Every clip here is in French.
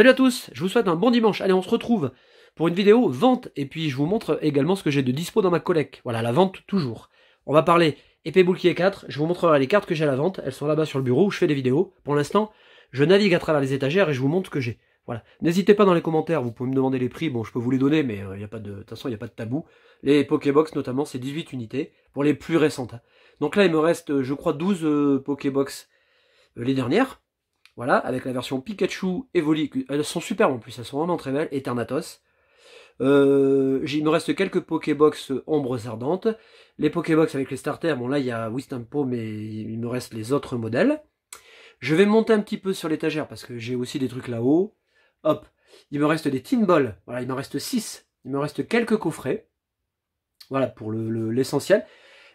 Salut à tous, je vous souhaite un bon dimanche. Allez, on se retrouve pour une vidéo vente et puis je vous montre également ce que j'ai de dispo dans ma collecte. Voilà, la vente toujours. On va parler épée bouclier 4, je vous montrerai les cartes que j'ai à la vente, elles sont là-bas sur le bureau où je fais des vidéos. Pour l'instant, je navigue à travers les étagères et je vous montre ce que j'ai. Voilà. N'hésitez pas dans les commentaires, vous pouvez me demander les prix, bon je peux vous les donner, mais il euh, a pas de. de toute façon, il n'y a pas de tabou. Les Pokébox notamment, c'est 18 unités pour les plus récentes. Hein. Donc là, il me reste, euh, je crois, 12 euh, Pokébox les dernières. Voilà, avec la version Pikachu et Elles sont superbes en plus, elles sont vraiment très belles. Et euh, il me reste quelques Pokébox Ombres euh, Ardentes. Les Pokébox avec les starters, bon là il y a Wistampo, mais il me reste les autres modèles. Je vais monter un petit peu sur l'étagère parce que j'ai aussi des trucs là-haut. Hop, il me reste des tinballs, Voilà, il me reste 6. Il me reste quelques coffrets. Voilà pour l'essentiel.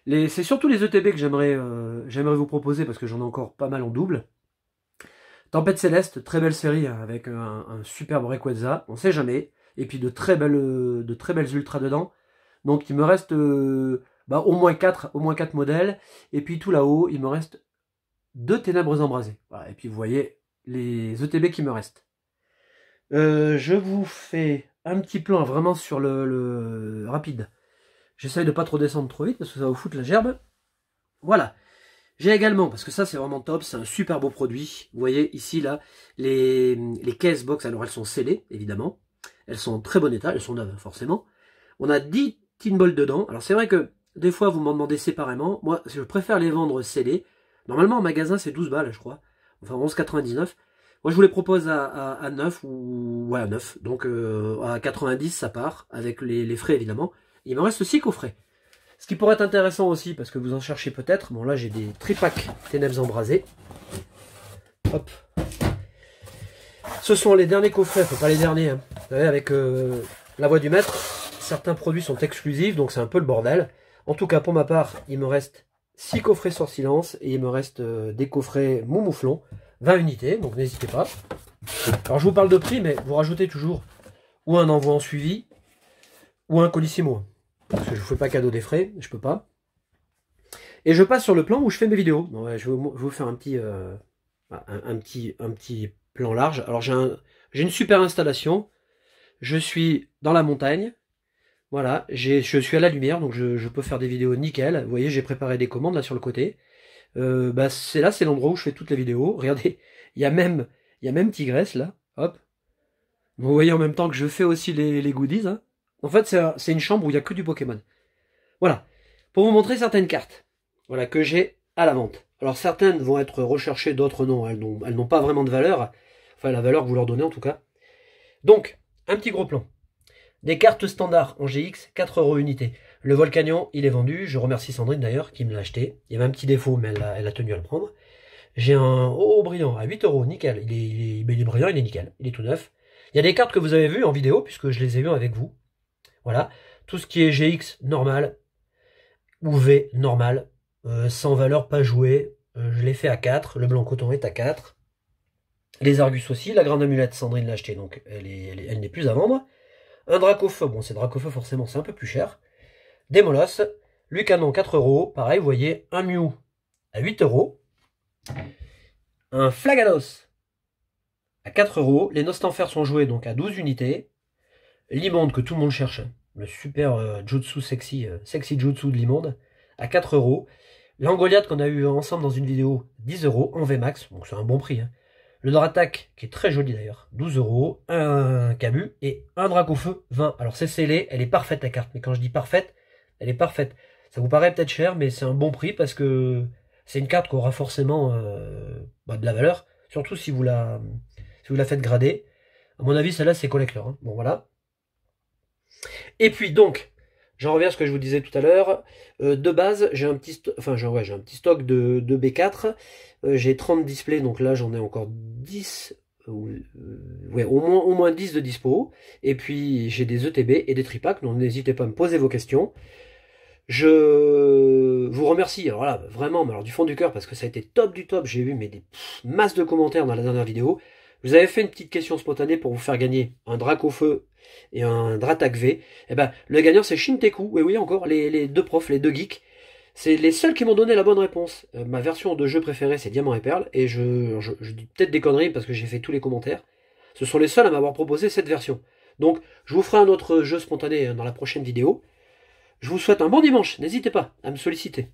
c'est surtout les ETB que euh, j'aimerais vous proposer parce que j'en ai encore pas mal en double. Tempête Céleste, très belle série hein, avec un, superbe Rayquaza, on sait jamais, et puis de très belles, euh, de très belles ultras dedans. Donc il me reste euh, bah, au moins 4 au moins quatre modèles, et puis tout là-haut il me reste deux ténèbres embrasées. et puis vous voyez les ETB qui me restent. Euh, je vous fais un petit plan vraiment sur le, rapide. J'essaye de pas trop descendre trop vite parce que ça va vous foutre la gerbe. Voilà. J'ai également, parce que ça c'est vraiment top, c'est un super beau produit. Vous voyez ici là, les, caisses box, alors elles sont scellées évidemment. Elles sont en très bon état, elles sont neuves hein, forcément. On a 10 tin dedans. Alors c'est vrai que des fois vous m'en demandez séparément. Moi je préfère les vendre scellées. Normalement en magasin c'est 12 balles je crois. Enfin 11,99. Moi je vous les propose à, 9 ou ouais, à 9. Donc euh, à 90 ça part, avec les, les frais évidemment. Il me reste 6 coffrets. Ce qui pourrait être intéressant aussi, parce que vous en cherchez peut-être, bon là j'ai des tripacks ténèbres embrasées. Hop. Ce sont les derniers coffrets, enfin pas les derniers, hein. vous savez, avec euh, la voix du maître, certains produits sont exclusifs, donc c'est un peu le bordel. En tout cas, pour ma part, il me reste 6 coffrets sur silence et il me reste euh, des coffrets moumouflon, 20 unités, donc n'hésitez pas. Alors je vous parle de prix, mais vous rajoutez toujours ou un envoi en suivi, ou un colissimo. Parce que je ne vous fais pas cadeau des frais, je peux pas. Et je passe sur le plan où je fais mes vidéos. je, vais, vous faire un petit, euh, bah, un, petit, un petit plan large. Alors j'ai une super installation. Je suis dans la montagne. Voilà, je suis à la lumière, donc je, peux faire des vidéos nickel. Vous voyez, j'ai préparé des commandes là sur le côté. Euh, bah, c'est là, c'est l'endroit où je fais toutes les vidéos. Regardez, il y a même, il y a même Tigresse là. Hop. Vous voyez en même temps que je fais aussi les, goodies. Hein. En fait, c'est une chambre où il n'y a que du Pokémon. Voilà. Pour vous montrer certaines cartes. Voilà, que j'ai à la vente. Alors certaines vont être recherchées, d'autres non. Elles n'ont pas vraiment de valeur. Enfin, la valeur que vous leur donnez en tout cas. Donc, un petit gros plan. Des cartes standards en GX, 4 euros unité. Le Volcanion, il est vendu. Je remercie Sandrine d'ailleurs qui me l'a acheté. Il y avait un petit défaut, mais elle a, tenu à le prendre. J'ai un haut brillant à 8 euros, nickel. Il est, il est brillant, il est nickel, il est tout neuf. Il y a des cartes que vous avez vues en vidéo, puisque je les ai vues avec vous. Voilà. Tout ce qui est GX, normal. Ou V, normal. Euh, sans valeur, pas joué. Euh, je l'ai fait à 4. Le blanc coton est à 4. Les Argus aussi. La grande amulette, Sandrine l'a acheté, donc elle, elle, n'est plus à vendre. Un Dracofeu, bon, c'est Dracofeu, forcément, c'est un peu plus cher. Des Molosses. Lucanon, 4 euros. Pareil, vous voyez, un Mew à 8 euros. Un Flaganos à 4 euros. Les Nostanfer sont joués donc à 12 unités. Limonde, que tout le monde cherche, le super euh, jutsu sexy, euh, sexy jutsu de Limonde, à 4 euros. l'angoliade qu'on a eu ensemble dans une vidéo, 10 euros en VMAX, donc c'est un bon prix. Hein. Le Dratac, qui est très joli d'ailleurs, 12 euros, un Cabu et un Dracofeu, 20. Alors c'est scellé, elle est parfaite la carte, mais quand je dis parfaite, elle est parfaite. Ça vous paraît peut-être cher, mais c'est un bon prix parce que c'est une carte qui aura forcément euh, bah, de la valeur, surtout si vous la, si vous la faites grader. À mon avis, celle-là, c'est collector. Hein. Bon, voilà. Et puis donc, j'en reviens à ce que je vous disais tout à l'heure. Euh, de base, j'ai un petit, enfin, j'ai un petit stock de, B4. Euh, j'ai 30 displays, donc là j'en ai encore 10, euh, ouais, au moins, au 10 de dispo. Et puis j'ai des ETB et des tripacks, donc n'hésitez pas à me poser vos questions. Je vous remercie, alors là, vraiment, alors du fond du cœur, parce que ça a été top du top, j'ai eu mais, des masses de commentaires dans la dernière vidéo vous avez fait une petite question spontanée pour vous faire gagner un drac au feu et un Dratak V. Eh ben, le gagnant c'est Shinteku, et oui encore, les, deux profs, les deux geeks. C'est les seuls qui m'ont donné la bonne réponse. Euh, ma version de jeu préférée c'est Diamant et Perle, et je, je, je dis peut-être des conneries parce que j'ai fait tous les commentaires. Ce sont les seuls à m'avoir proposé cette version. Donc, je vous ferai un autre jeu spontané euh, dans la prochaine vidéo. Je vous souhaite un bon dimanche, n'hésitez pas à me solliciter.